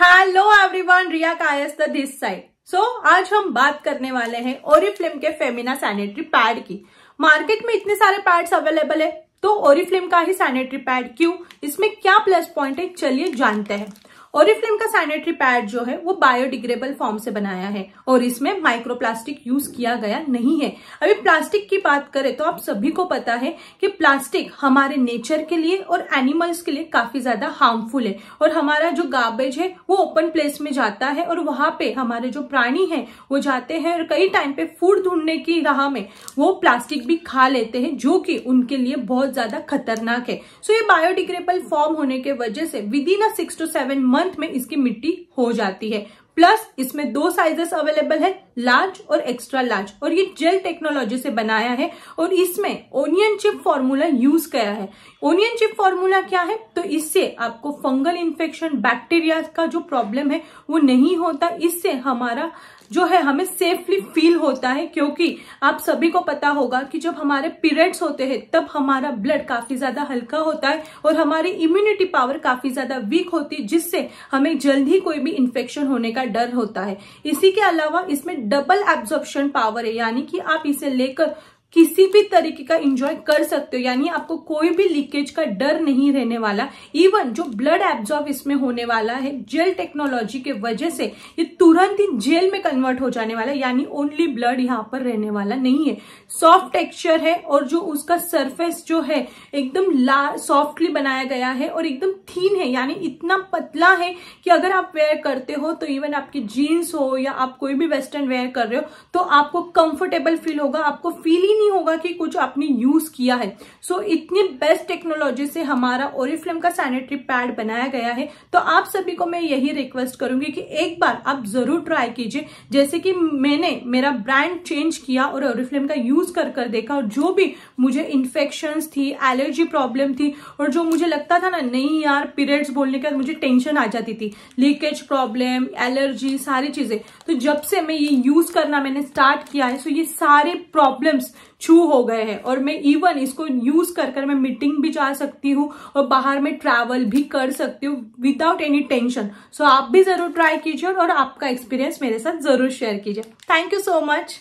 hello everyone रिया का the this side so आज हम बात करने वाले हैं ओरिफ्लेम के फेमिना सैनिटरी पैड की मार्केट में इतने सारे पैड्स अवेलेबल है तो ओरिफ्लेम का ही सैनिटरी पैड क्यों इसमें क्या प्लस पॉइंट है चलिए जानते हैं ओरिफ्लेम का सैनिटरी पैड जो है वो बायोडिग्रेबल फॉर्म से बनाया है और इसमें माइक्रोप्लास्टिक यूज किया गया नहीं है अभी प्लास्टिक की बात करें तो आप सभी को पता है कि प्लास्टिक हमारे नेचर के लिए और एनिमल्स के लिए काफी ज्यादा हार्मफुल है और हमारा जो गार्बेज है वो ओपन प्लेस में जाता है और वहां पे हमारे जो प्राणी है वो जाते हैं और कई टाइम पे फूड ढूंढने की राह में वो प्लास्टिक भी खा लेते हैं जो कि उनके लिए बहुत ज्यादा खतरनाक है सो ये बायोडिग्रेबल फॉर्म होने के वजह से within a six two seven month month में इसकी मिट्टी हो जाती है प्लस इसमें दो साइजेस अवेलेबल है लार्ज और एक्स्ट्रा लार्ज और ये जेल टेक्नोलॉजी से बनाया है और इसमें ओनियन चिप फॉर्मूला यूज किया है ओनियन चिप फॉर्मूला क्या है तो इससे आपको फंगल इन्फेक्शन बैक्टीरिया का जो प्रॉब्लम है वो नहीं होता इससे हमारा जो है हमें सेफली फील होता है क्योंकि आप सभी को पता होगा कि जब हमारे पीरियड्स होते हैं तब हमारा ब्लड काफी ज्यादा हल्का होता है और हमारी इम्यूनिटी पावर काफी ज्यादा वीक होती है जिससे हमें जल्द ही कोई भी इन्फेक्शन होने का डर होता है इसी के अलावा इसमें डबल एब्जॉर्प्शन पावर है यानी कि आप इसे लेकर किसी भी तरीके का इंजॉय कर सकते हो यानी आपको कोई भी लीकेज का डर नहीं रहने वाला इवन जो ब्लड एब्जॉर्ब इसमें होने वाला है जेल टेक्नोलॉजी के वजह से ये तुरंत ही जेल में कन्वर्ट हो जाने वाला है यानी ओनली ब्लड यहाँ पर रहने वाला नहीं है सॉफ्ट टेक्सचर है और जो उसका सरफेस जो है एकदम सॉफ्टली बनाया गया है और एकदम थीन है यानी इतना पतला है कि अगर आप वेयर करते हो तो इवन आपकी जीन्स हो या आप कोई भी वेस्टर्न वेयर कर रहे हो तो आपको कंफर्टेबल फील होगा आपको फील ही नहीं नहीं होगा कि कुछ आपने यूज किया है सो so, इतनी बेस्ट टेक्नोलॉजी से हमारा ओरिफ्लेम का सैनिटरी पैड बनाया गया है तो आप सभी को मैं यही रिक्वेस्ट करूंगी कि एक बार आप जरूर ट्राई कीजिए जैसे कि मैंने मेरा ब्रांड चेंज किया और ओरिफ्लेम का यूज कर कर देखा और जो भी मुझे इन्फेक्शन थी एलर्जी प्रॉब्लम थी और जो मुझे लगता था ना नहीं यार पीरियड्स बोलने के बाद मुझे टेंशन आ जाती थी लीकेज प्रॉब्लम एलर्जी सारी चीजें तो जब से मैं ये यूज करना मैंने स्टार्ट किया है सो ये सारे प्रॉब्लम्स छू हो गए हैं और मैं इवन इसको यूज कर कर मैं मीटिंग भी जा सकती हूँ और बाहर में ट्रैवल भी कर सकती हूँ विदाउट एनी टेंशन सो आप भी जरूर ट्राई कीजिए और आपका एक्सपीरियंस मेरे साथ जरूर शेयर कीजिए थैंक यू सो मच